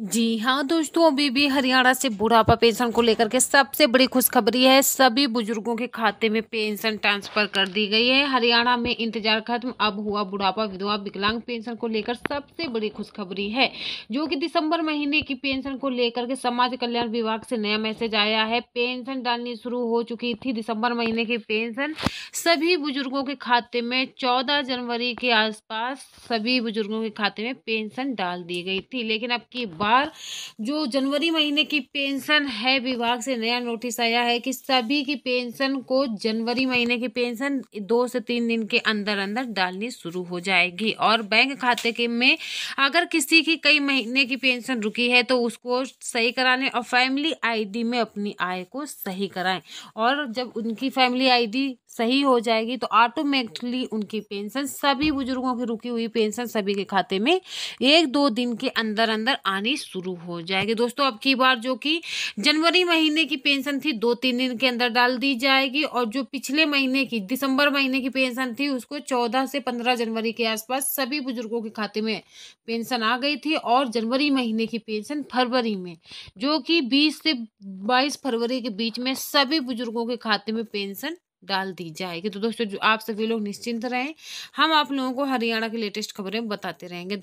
जी हाँ दोस्तों अभी भी हरियाणा से बुढ़ापा पेंशन को लेकर के सबसे बड़ी खुशखबरी है सभी बुजुर्गों के खाते में पेंशन ट्रांसफर कर दी गई है हरियाणा में इंतजार खत्म अब हुआ बुढ़ापा विधवा विकलांग पेंशन को लेकर सबसे बड़ी खुशखबरी है जो कि दिसंबर महीने की पेंशन को लेकर के समाज कल्याण विभाग से नया मैसेज आया है पेंशन डालनी शुरू हो चुकी थी दिसंबर महीने की पेंशन सभी बुजुर्गों के खाते में चौदह जनवरी के आसपास सभी बुजुर्गों के खाते में पेंशन डाल दी गई थी लेकिन अब की बार जो जनवरी महीने की पेंशन है विभाग से नया नोटिस आया है कि सभी की पेंशन को जनवरी महीने की पेंशन दो से तीन दिन के अंदर अंदर डालनी शुरू हो जाएगी और बैंक खाते के में अगर किसी की कई महीने की पेंशन रुकी है तो उसको सही कराने और फैमिली आईडी में अपनी आय को सही कराएं और जब उनकी फैमिली आईडी सही हो जाएगी तो ऑटोमेटिकली उनकी पेंशन सभी बुजुर्गों की रुकी हुई पेंशन सभी के खाते में एक दो दिन के अंदर अंदर आने भी शुरू हो जाएगी दोस्तों अब की बार जो कि जनवरी महीने की पेंशन थी दो तीन दिन के अंदर डाल दी जाएगी और जो पिछले महीने की दिसंबर महीने की पेंशन थी उसको चौदह से पंद्रह जनवरी के आसपास सभी बुजुर्गों के खाते में पेंशन आ गई थी और जनवरी महीने की पेंशन फरवरी में जो कि बीस से बाईस फरवरी के बीच में सभी बुजुर्गों के खाते में पेंशन डाल दी जाएगी तो दोस्तों जो आप सभी लोग निश्चिंत रहें हम आप लोगों को हरियाणा की लेटेस्ट खबरें बताते रहेंगे